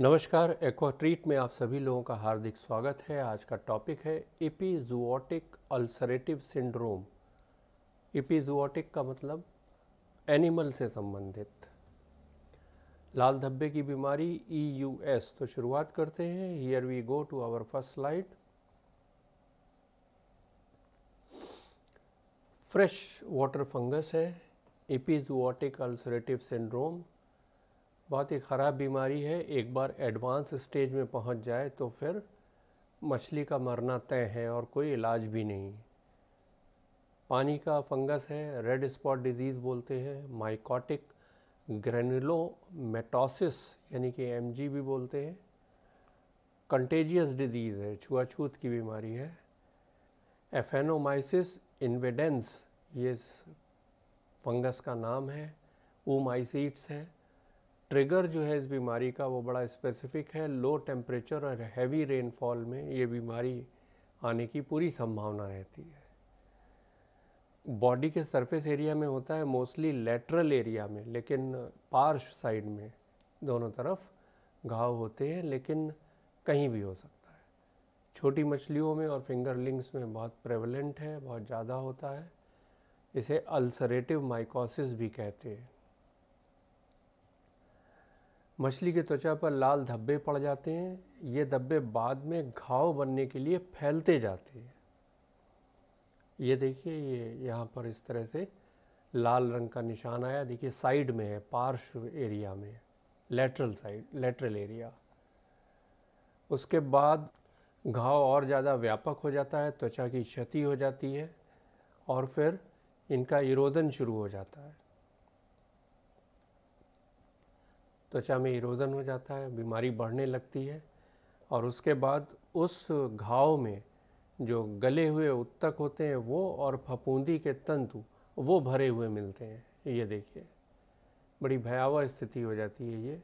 नमस्कार एक्वाट्रीट में आप सभी लोगों का हार्दिक स्वागत है आज का टॉपिक है इपीजुआटिक अल्सरेटिव सिंड्रोम इपीजुआटिक का मतलब एनिमल से संबंधित लाल धब्बे की बीमारी ई यू एस तो शुरुआत करते हैं here we go to our first slide fresh water fungus है इपीजुआटिक अल्सरेटिव सिंड्रोम बहुत ही ख़राब बीमारी है एक बार एडवांस स्टेज में पहुंच जाए तो फिर मछली का मरना तय है और कोई इलाज भी नहीं पानी का फंगस है रेड स्पॉट डिजीज़ बोलते हैं माइकॉटिक ग्रेनुलोमेटोसिस यानी कि एम भी बोलते हैं कंटेजियस डिजीज़ है छुआछूत की बीमारी है एफेनोमाइसिस इन्वेडेंस ये फंगस का नाम है ऊमाइसीट्स हैं ट्रिगर जो है इस बीमारी का वो बड़ा स्पेसिफिक है लो टेम्परेचर और हैवी रेनफॉल में ये बीमारी आने की पूरी संभावना रहती है बॉडी के सरफेस एरिया में होता है मोस्टली लेटरल एरिया में लेकिन पार्श साइड में दोनों तरफ घाव होते हैं लेकिन कहीं भी हो सकता है छोटी मछलियों में और फिंगरलिंग्स में बहुत प्रेवलेंट है बहुत ज़्यादा होता है इसे अल्सरेटिव माइकोसिस भी कहते हैं मछली के त्वचा पर लाल धब्बे पड़ जाते हैं ये धब्बे बाद में घाव बनने के लिए फैलते जाते हैं ये देखिए ये यहाँ पर इस तरह से लाल रंग का निशान आया देखिए साइड में है पार्श्व एरिया में लेटरल साइड लेटरल एरिया उसके बाद घाव और ज़्यादा व्यापक हो जाता है त्वचा की क्षति हो जाती है और फिर इनका इरोदन शुरू हो जाता है त्वचा में इरोज़न हो जाता है बीमारी बढ़ने लगती है और उसके बाद उस घाव में जो गले हुए उत्तक होते हैं वो और फफूंदी के तंतु वो भरे हुए मिलते हैं ये देखिए बड़ी भयावह स्थिति हो जाती है ये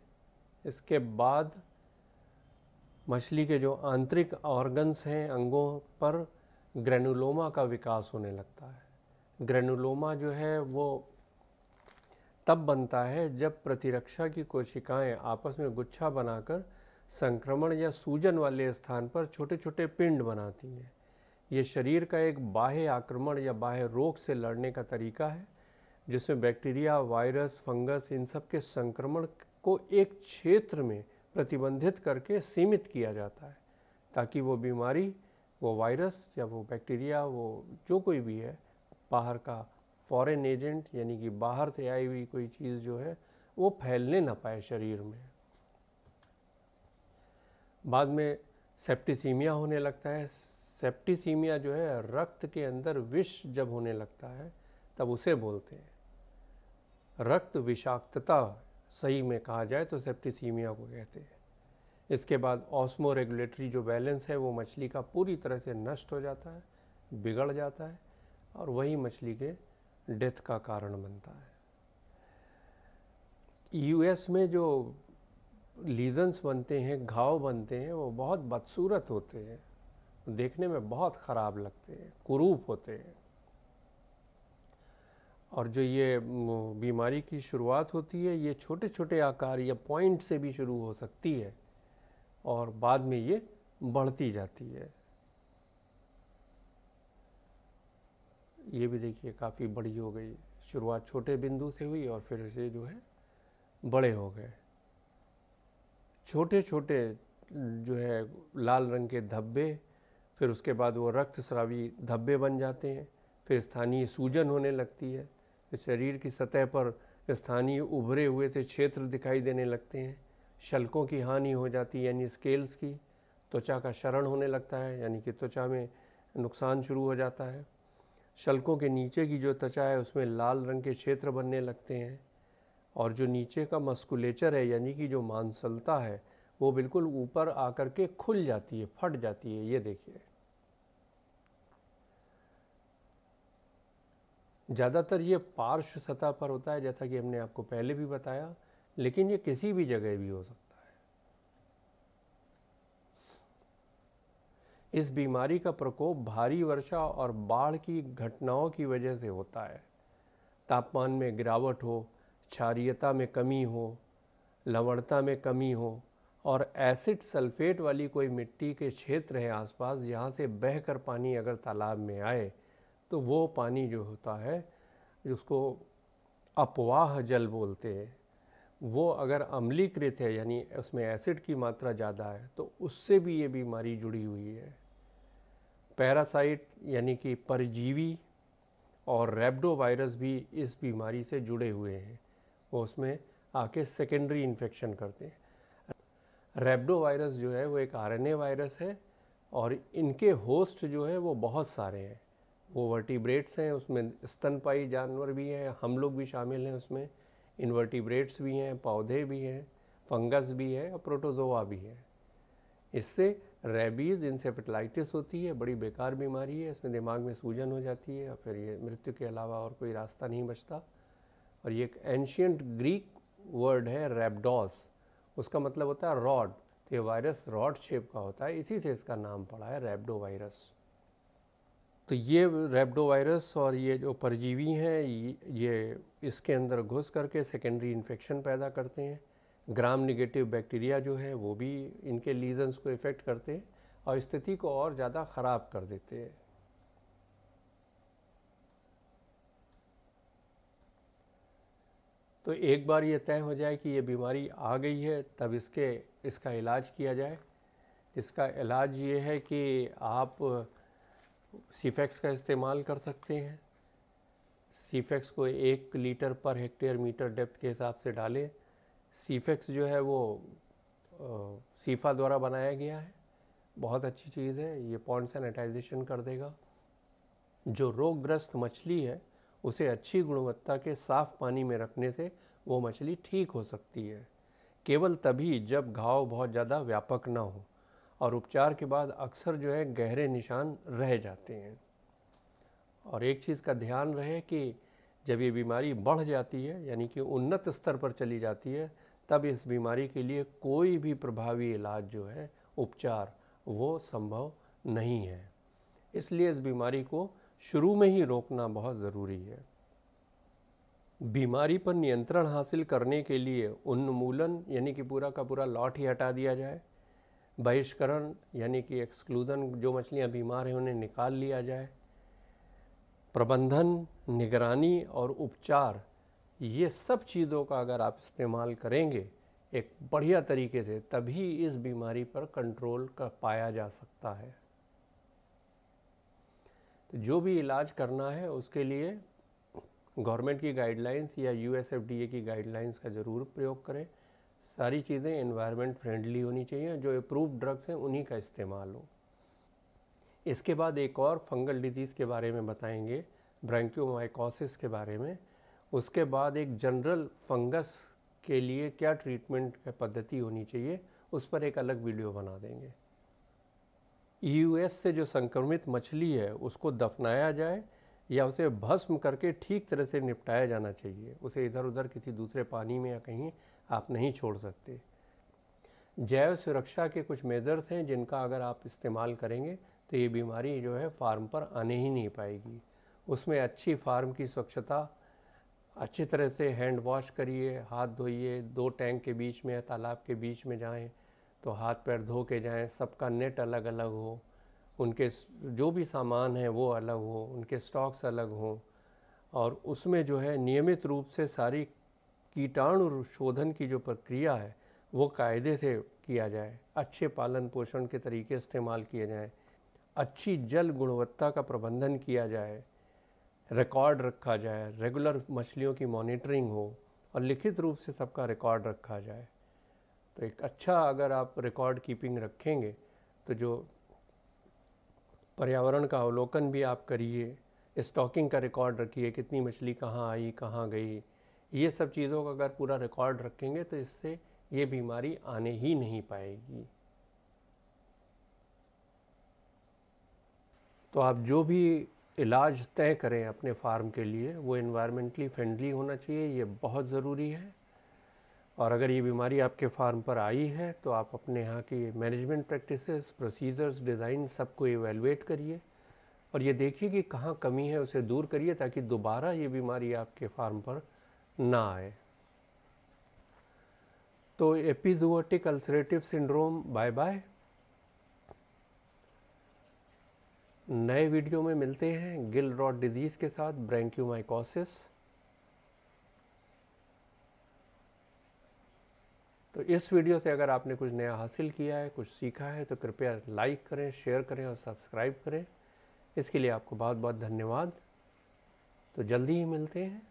इसके बाद मछली के जो आंतरिक ऑर्गन्स हैं अंगों पर ग्रेनुलोमा का विकास होने लगता है ग्रेनुलोमा जो है वो तब बनता है जब प्रतिरक्षा की कोशिकाएं आपस में गुच्छा बनाकर संक्रमण या सूजन वाले स्थान पर छोटे छोटे पिंड बनाती हैं ये शरीर का एक बाह्य आक्रमण या बाह्य रोग से लड़ने का तरीका है जिसमें बैक्टीरिया वायरस फंगस इन सब के संक्रमण को एक क्षेत्र में प्रतिबंधित करके सीमित किया जाता है ताकि वो बीमारी वो वायरस या वो बैक्टीरिया वो जो कोई भी है बाहर का फॉरेन एजेंट यानी कि बाहर से आई हुई कोई चीज़ जो है वो फैलने ना पाए शरीर में बाद में सेप्टिसीमिया होने लगता है सेप्टिसीमिया जो है रक्त के अंदर विष जब होने लगता है तब उसे बोलते हैं रक्त विषाक्तता सही में कहा जाए तो सेप्टिसीमिया को कहते हैं इसके बाद ऑस्मो रेगुलेटरी जो बैलेंस है वो मछली का पूरी तरह से नष्ट हो जाता है बिगड़ जाता है और वही मछली के डेथ का कारण बनता है यूएस में जो लीजन्स बनते हैं घाव बनते हैं वो बहुत बदसूरत होते हैं देखने में बहुत ख़राब लगते हैं कुरूप होते हैं और जो ये बीमारी की शुरुआत होती है ये छोटे छोटे आकार या पॉइंट से भी शुरू हो सकती है और बाद में ये बढ़ती जाती है ये भी देखिए काफ़ी बड़ी हो गई शुरुआत छोटे बिंदु से हुई और फिर इसे जो है बड़े हो गए छोटे छोटे जो है लाल रंग के धब्बे फिर उसके बाद वो रक्त स्रावी धब्बे बन जाते हैं फिर स्थानीय सूजन होने लगती है फिर शरीर की सतह पर स्थानीय उभरे हुए से क्षेत्र दिखाई देने लगते हैं शल्कों की हानि हो जाती है यानी स्केल्स की त्वचा का शरण होने लगता है यानी कि त्वचा में नुकसान शुरू हो जाता है शलकों के नीचे की जो त्वचा है उसमें लाल रंग के क्षेत्र बनने लगते हैं और जो नीचे का मस्कुलेचर है यानी कि जो मांसलता है वो बिल्कुल ऊपर आकर के खुल जाती है फट जाती है ये देखिए ज़्यादातर ये पार्श्व सतह पर होता है जैसा कि हमने आपको पहले भी बताया लेकिन ये किसी भी जगह भी हो सकता है इस बीमारी का प्रकोप भारी वर्षा और बाढ़ की घटनाओं की वजह से होता है तापमान में गिरावट हो क्षारियता में कमी हो लवणता में कमी हो और एसिड सल्फेट वाली कोई मिट्टी के क्षेत्र हैं आसपास यहाँ से बह कर पानी अगर तालाब में आए तो वो पानी जो होता है जिसको अपवाह जल बोलते हैं वो अगर अम्लीकृत है यानी उसमें एसिड की मात्रा ज़्यादा है तो उससे भी ये बीमारी जुड़ी हुई है पैरासाइट यानी कि परजीवी और रेबडो वायरस भी इस बीमारी से जुड़े हुए हैं वो उसमें आके सेकेंडरी इन्फेक्शन करते हैं रेबडो वायरस जो है वो एक आरएनए वायरस है और इनके होस्ट जो है वो बहुत सारे हैं वो वर्टिब्रेट्स हैं उसमें स्तनपाई जानवर भी हैं हम लोग भी शामिल हैं उसमें इनवर्टिब्रेट्स भी हैं पौधे भी हैं फंगस भी है और प्रोटोजोआ भी है इससे रेबीज़ इंसेफेटलाइटिस होती है बड़ी बेकार बीमारी है इसमें दिमाग में सूजन हो जाती है और फिर ये मृत्यु के अलावा और कोई रास्ता नहीं बचता और ये एक एंशियंट ग्रीक वर्ड है रेबडॉस उसका मतलब होता है रॉड तो ये वायरस रॉड शेप का होता है इसी से इसका नाम पड़ा है रेबडो वायरस तो ये रेबडो वायरस और ये जो परजीवी हैं ये इसके अंदर घुस करके सेकेंडरी इन्फेक्शन पैदा करते हैं ग्राम निगेटिव बैक्टीरिया जो है वो भी इनके लीजन्स को इफ़ेक्ट करते हैं और स्थिति को और ज़्यादा ख़राब कर देते हैं तो एक बार ये तय हो जाए कि ये बीमारी आ गई है तब इसके इसका इलाज किया जाए इसका इलाज ये है कि आप सीफेक्स का इस्तेमाल कर सकते हैं सीफेक्स को एक litre per hectare metre depth के हिसाब से डालें सीफेक्स जो है वो सीफा द्वारा बनाया गया है बहुत अच्छी चीज़ है ये पॉन्ड सैनिटाइजेशन कर देगा जो रोगग्रस्त मछली है उसे अच्छी गुणवत्ता के साफ पानी में रखने से वो मछली ठीक हो सकती है केवल तभी जब घाव बहुत ज़्यादा व्यापक ना हो और उपचार के बाद अक्सर जो है गहरे निशान रह जाते हैं और एक चीज़ का ध्यान रहे कि जब ये बीमारी बढ़ जाती है यानी कि उन्नत स्तर पर चली जाती है तब इस बीमारी के लिए कोई भी प्रभावी इलाज जो है उपचार वो संभव नहीं है इसलिए इस बीमारी को शुरू में ही रोकना बहुत ज़रूरी है बीमारी पर नियंत्रण हासिल करने के लिए उन्मूलन यानी कि पूरा का पूरा लॉट ही हटा दिया जाए बहिष्करण यानी कि एक्सक्लूज़न जो मछलियाँ बीमार हैं उन्हें निकाल लिया जाए प्रबंधन निगरानी और उपचार ये सब चीज़ों का अगर आप इस्तेमाल करेंगे एक बढ़िया तरीके से तभी इस बीमारी पर कंट्रोल कर पाया जा सकता है तो जो भी इलाज करना है उसके लिए गवर्नमेंट की गाइडलाइंस या यू की गाइडलाइंस का ज़रूर प्रयोग करें सारी चीज़ें इन्वायरमेंट फ्रेंडली होनी चाहिए जो अप्रूव ड्रग्स हैं उन्हीं का इस्तेमाल हो इसके बाद एक और फंगल डिजीज़ के बारे में बताएंगे ब्रैंक्योमाइकोसिस के बारे में उसके बाद एक जनरल फंगस के लिए क्या ट्रीटमेंट पद्धति होनी चाहिए उस पर एक अलग वीडियो बना देंगे यूएस से जो संक्रमित मछली है उसको दफनाया जाए या उसे भस्म करके ठीक तरह से निपटाया जाना चाहिए उसे इधर उधर किसी दूसरे पानी में या कहीं आप नहीं छोड़ सकते जैव सुरक्षा के कुछ मेज़र्स हैं जिनका अगर आप इस्तेमाल करेंगे तो ये बीमारी जो है फार्म पर आने ही नहीं पाएगी उसमें अच्छी फार्म की स्वच्छता अच्छी तरह से हैंड वॉश करिए हाथ धोइए दो टैंक के बीच में या तालाब के बीच में जाएं तो हाथ पैर धो के जाएं सबका नेट अलग अलग हो उनके जो भी सामान है वो अलग हो उनके स्टॉक्स अलग हों और उसमें जो है नियमित रूप से सारी कीटाणु शोधन की जो प्रक्रिया है वो कायदे से किया जाए अच्छे पालन पोषण के तरीके इस्तेमाल किए जाएँ अच्छी जल गुणवत्ता का प्रबंधन किया जाए रिकॉर्ड रखा जाए रेगुलर मछलियों की मॉनिटरिंग हो और लिखित रूप से सबका रिकॉर्ड रखा जाए तो एक अच्छा अगर आप रिकॉर्ड कीपिंग रखेंगे तो जो पर्यावरण का अवलोकन भी आप करिए स्टॉकिंग का रिकॉर्ड रखिए कितनी मछली कहाँ आई कहाँ गई ये सब चीज़ों का अगर पूरा रिकॉर्ड रखेंगे तो इससे ये बीमारी आने ही नहीं पाएगी तो आप जो भी इलाज तय करें अपने फार्म के लिए वो इन्वायरमेंटली फ्रेंडली होना चाहिए ये बहुत ज़रूरी है और अगर ये बीमारी आपके फार्म पर आई है तो आप अपने यहाँ की मैनेजमेंट प्रैक्टिसेस प्रोसीजर्स डिज़ाइन सबको इवेलुएट करिए और ये देखिए कि कहाँ कमी है उसे दूर करिए ताकि दोबारा ये बीमारी आपके फार्म पर ना आए तो epizootic ulcerative syndrome bye bye नए वीडियो में मिलते हैं गिल रॉड डिजीज़ के साथ ब्रैंक्यूमाइकोसिस तो इस वीडियो से अगर आपने कुछ नया हासिल किया है कुछ सीखा है तो कृपया लाइक करें शेयर करें और सब्सक्राइब करें इसके लिए आपको बहुत बहुत धन्यवाद तो जल्दी ही मिलते हैं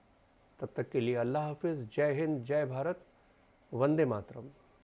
तब तक के लिए अल्लाह हाफिज़ जय हिंद जय भारत वंदे मातरम